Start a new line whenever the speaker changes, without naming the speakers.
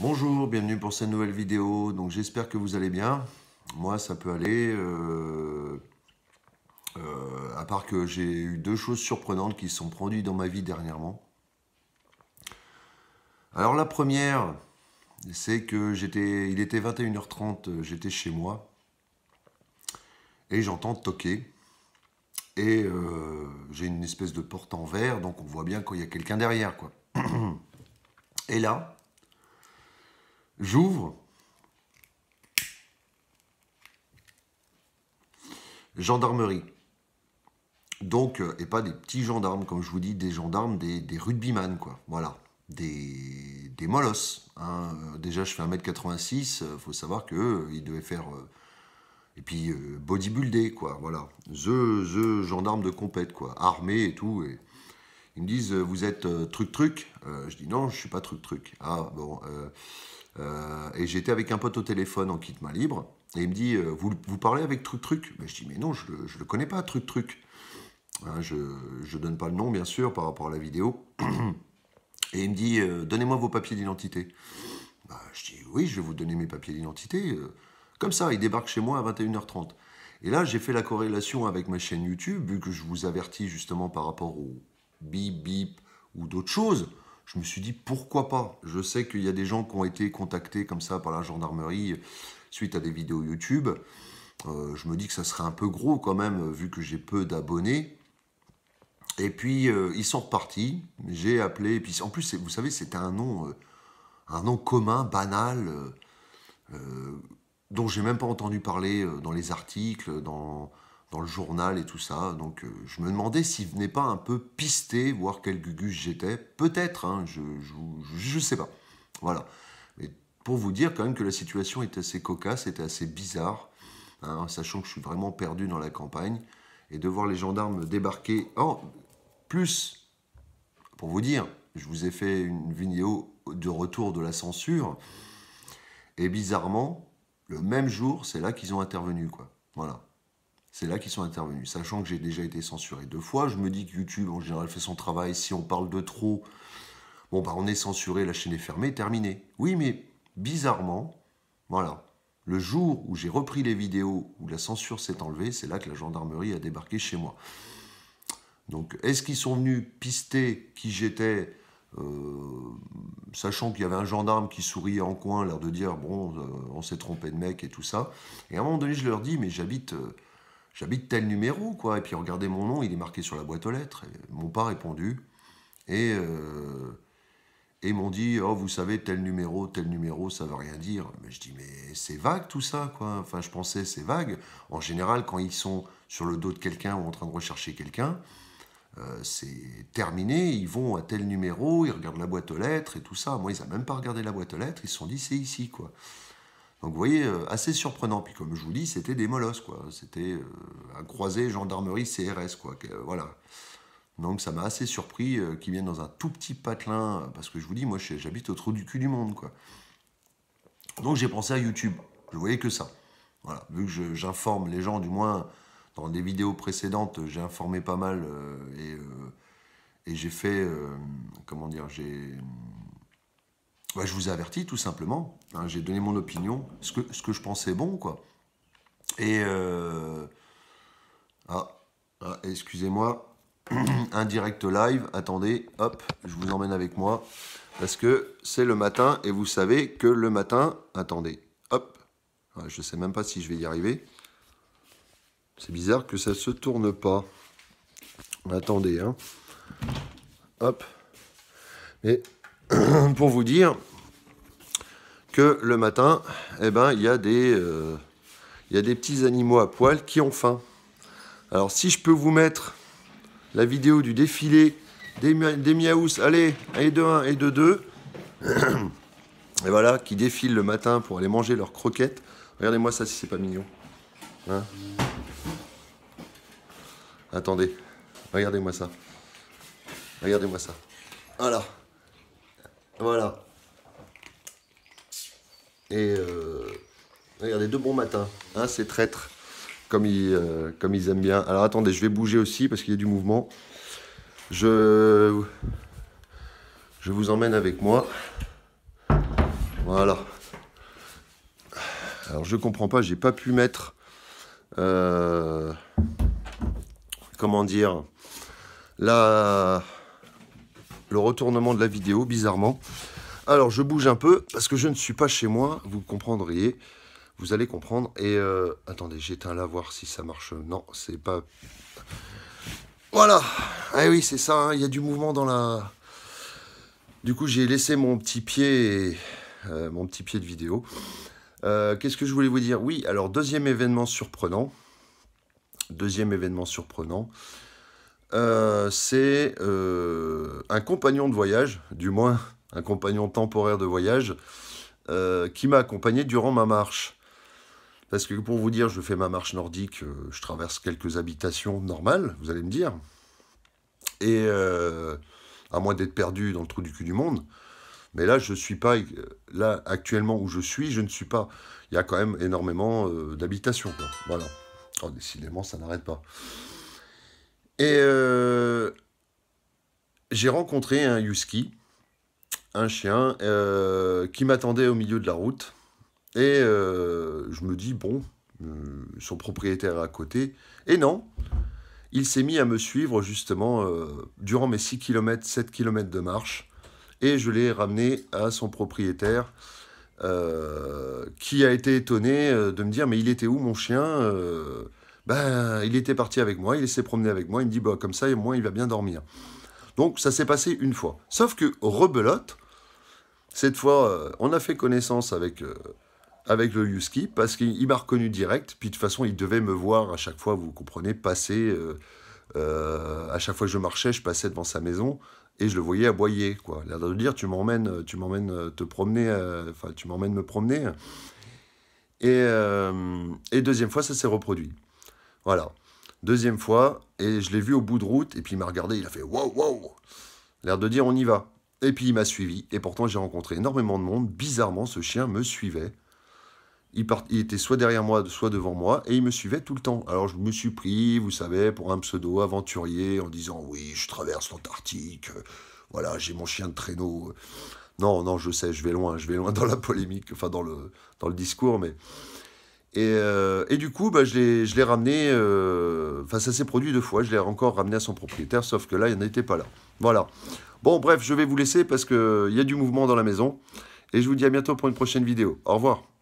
Bonjour, bienvenue pour cette nouvelle vidéo. Donc j'espère que vous allez bien. Moi ça peut aller. Euh, euh, à part que j'ai eu deux choses surprenantes qui se sont produites dans ma vie dernièrement. Alors la première, c'est que j'étais, il était 21h30, j'étais chez moi et j'entends toquer. Et euh, j'ai une espèce de porte en verre, donc on voit bien qu'il y a quelqu'un derrière, quoi. Et là, J'ouvre. Gendarmerie. Donc, euh, et pas des petits gendarmes, comme je vous dis, des gendarmes, des, des rugbyman, quoi. Voilà. Des, des molosses. Hein. Euh, déjà, je fais 1m86, il euh, faut savoir qu'eux, ils devaient faire. et puis, bodybuilder, quoi. Voilà. The, the gendarme de compète, quoi. Armé et tout. Ils me disent, vous êtes truc-truc Je dis, non, je suis pas truc-truc. Ah, bon. Euh, et j'étais avec un pote au téléphone en kit main libre. Et il me dit euh, vous, parlez avec Truc Truc ben je dis Mais non, je ne le connais pas, Truc Truc. Hein, je ne donne pas le nom, bien sûr, par rapport à la vidéo. Et il me dit euh, Donnez-moi vos papiers d'identité. Bah, je dis Oui, je vais vous donner mes papiers d'identité. Comme ça, il débarque chez moi à 21h30. Et là, j'ai fait la corrélation avec ma chaîne YouTube, vu que je vous avertis justement par rapport au bip bip ou d'autres choses je me suis dit pourquoi pas. Je sais qu'il y a des gens qui ont été contactés comme ça par la gendarmerie euh, suite à des vidéos YouTube. Euh, je me dis que ça serait un peu gros quand même, euh, vu que j'ai peu d'abonnés. Et puis, ils sont repartis. J'ai appelé. puis, en plus, vous savez, c'était un nom, un nom commun, banal, dont j'ai même pas entendu parler dans les articles, dans, dans le journal et tout ça. Donc euh, je me demandais s'il venait pas un peu pisté, voir quel gugus j'étais. Peut-être, hein, je, sais pas. Voilà. Mais pour vous dire quand même que la situation était assez cocasse, était assez bizarre, hein, sachant que je suis vraiment perdu dans la campagne. Et de voir les gendarmes débarquer. en plus, pour vous dire, je vous ai fait une vidéo de retour de la censure. Et bizarrement, le même jour, c'est là qu'ils ont intervenu, quoi. Voilà. C'est là qu'ils sont intervenus. Sachant que j'ai déjà été censuré deux fois, je me dis que YouTube, en général, fait son travail. Si on parle de trop, bon, bah, on est censuré, la chaîne est fermée, terminé. Oui, mais bizarrement, voilà. Le jour où j'ai repris les vidéos où la censure s'est enlevée, c'est là que la gendarmerie a débarqué chez moi. Donc, est-ce qu'ils sont venus pister qui j'étais euh, sachant qu'il y avait un gendarme qui souriait en coin, l'air de dire bon, euh, on s'est trompé de mec et tout ça. Et à un moment donné, je leur dis mais j'habite euh, j'habite tel numéro, quoi. Et puis regardez mon nom, il est marqué sur la boîte aux lettres. Ils ils m'ont pas répondu. Et, euh, et m'ont dit, oh, vous savez, tel numéro, tel numéro, ça veut rien dire. Mais je dis, mais c'est vague tout ça, quoi. Enfin, je pensais, c'est vague. En général, quand ils sont sur le dos de quelqu'un ou en train de rechercher quelqu'un, euh, c'est terminé, ils vont à tel numéro, ils regardent la boîte aux lettres et tout ça. Moi, ils n'ont même pas regardé la boîte aux lettres, ils se sont dit, c'est ici, quoi. Donc vous voyez, euh, assez surprenant. Puis comme je vous dis, c'était des molosses, quoi. C'était un euh, croisé gendarmerie CRS, quoi. Euh, voilà. Donc ça m'a assez surpris qu'ils viennent dans un tout petit patelin, parce que je vous dis, moi j'habite au trou du cul du monde, quoi. Donc j'ai pensé à YouTube. Je voyais que ça. Voilà. Vu que j'informe les gens, du moins dans des vidéos précédentes, j'ai informé pas mal et, j'ai fait, comment dire, j'ai bah, je vous ai averti tout simplement. Hein, j'ai donné mon opinion, ce que, ce que je pensais bon, quoi. Et. Euh... Ah, ah excusez-moi. Un direct live, attendez, hop, je vous emmène avec moi. Parce que c'est le matin et vous savez que le matin, attendez, hop, je ne sais même pas si je vais y arriver. C'est bizarre que ça ne se tourne pas. Attendez, hein. Hop. Mais pour vous dire que le matin, eh ben, euh, il y, a des petits animaux à poil qui ont faim. Alors si je peux vous mettre la vidéo du défilé des, des miaous, allez, et de 1 et de 2, et voilà, qui défilent le matin pour aller manger leurs croquettes. Regardez-moi ça si c'est pas mignon. Hein Attendez, regardez-moi ça. Regardez-moi ça. Voilà. Voilà. Et euh, regardez, deux bons matins. Hein, ces traîtres, comme ils, euh, comme ils aiment bien. Alors attendez, je vais bouger aussi parce qu'il y a du mouvement. Je, je vous emmène avec moi. Voilà. Alors je comprends pas, j'ai pas pu mettre. Euh, comment dire la retournement de la vidéo, bizarrement. Alors, je bouge un peu, parce que je ne suis pas chez moi, vous comprendriez. Vous allez comprendre. Et euh, attendez, j'éteins la voir si ça marche. Non, c'est pas... Voilà Ah oui, c'est ça, hein, il y a du mouvement dans la... Du coup, j'ai laissé mon petit pied, euh, mon petit pied de vidéo. Euh, qu'est-ce que je voulais vous dire Oui, alors deuxième événement surprenant. Deuxième événement surprenant. Euh, c'est euh, un compagnon de voyage, du moins un compagnon temporaire de voyage, euh, qui m'a accompagné durant ma marche. Parce que pour vous dire, je fais ma marche nordique, je traverse quelques habitations normales, vous allez me dire. Et à moins d'être perdu dans le trou du cul du monde. Mais là, je suis pas. Là, actuellement où je suis, je ne suis pas. Il y a quand même énormément d'habitations. Voilà. Oh, décidément, ça n'arrête pas. Et euh, j'ai rencontré un Yuski, un chien, euh, qui m'attendait au milieu de la route. Et euh, je me dis, bon, son propriétaire est à côté. Et non, il s'est mis à me suivre justement durant mes 6 km, 7 km de marche. Et je l'ai ramené à son propriétaire. qui a été étonné de me dire mais il était où mon chien ben, il était parti avec moi, il s'est promené avec moi, il me dit, bah, comme ça, au moins, il va bien dormir. Donc, ça s'est passé une fois. Sauf que, rebelote, cette fois, euh, on a fait connaissance avec, euh, avec le Yuski, parce qu'il m'a reconnu direct, puis de toute façon, il devait me voir à chaque fois, vous comprenez, passer, euh, à chaque fois que je marchais, je passais devant sa maison, et je le voyais aboyer, quoi. L'air de dire, tu m'emmènes, tu m'emmènes te promener, enfin, tu m'emmènes me promener. et deuxième fois, ça s'est reproduit. Voilà. Deuxième fois, et je l'ai vu au bout de route, et puis il m'a regardé, il a fait wow, wow L'air de dire on y va. Et puis il m'a suivi, et pourtant j'ai rencontré énormément de monde. Bizarrement, ce chien me suivait. Il, part... était soit derrière moi, soit devant moi, et il me suivait tout le temps. Alors je me suis pris, vous savez, pour un pseudo aventurier en disant oui, je traverse l'Antarctique, euh, voilà, j'ai mon chien de traîneau. Non, non, je sais, je vais loin, je vais loin dans la polémique, enfin dans le, dans le discours, mais euh, et, du coup, bah, je l'ai ramené, euh, enfin ça s'est produit deux fois, je l'ai encore ramené à son propriétaire, sauf que là, il n'était pas là. Voilà. Bon, bref, je vais vous laisser parce qu'il y a du mouvement dans la maison. Et je vous dis à bientôt pour une prochaine vidéo. Au revoir.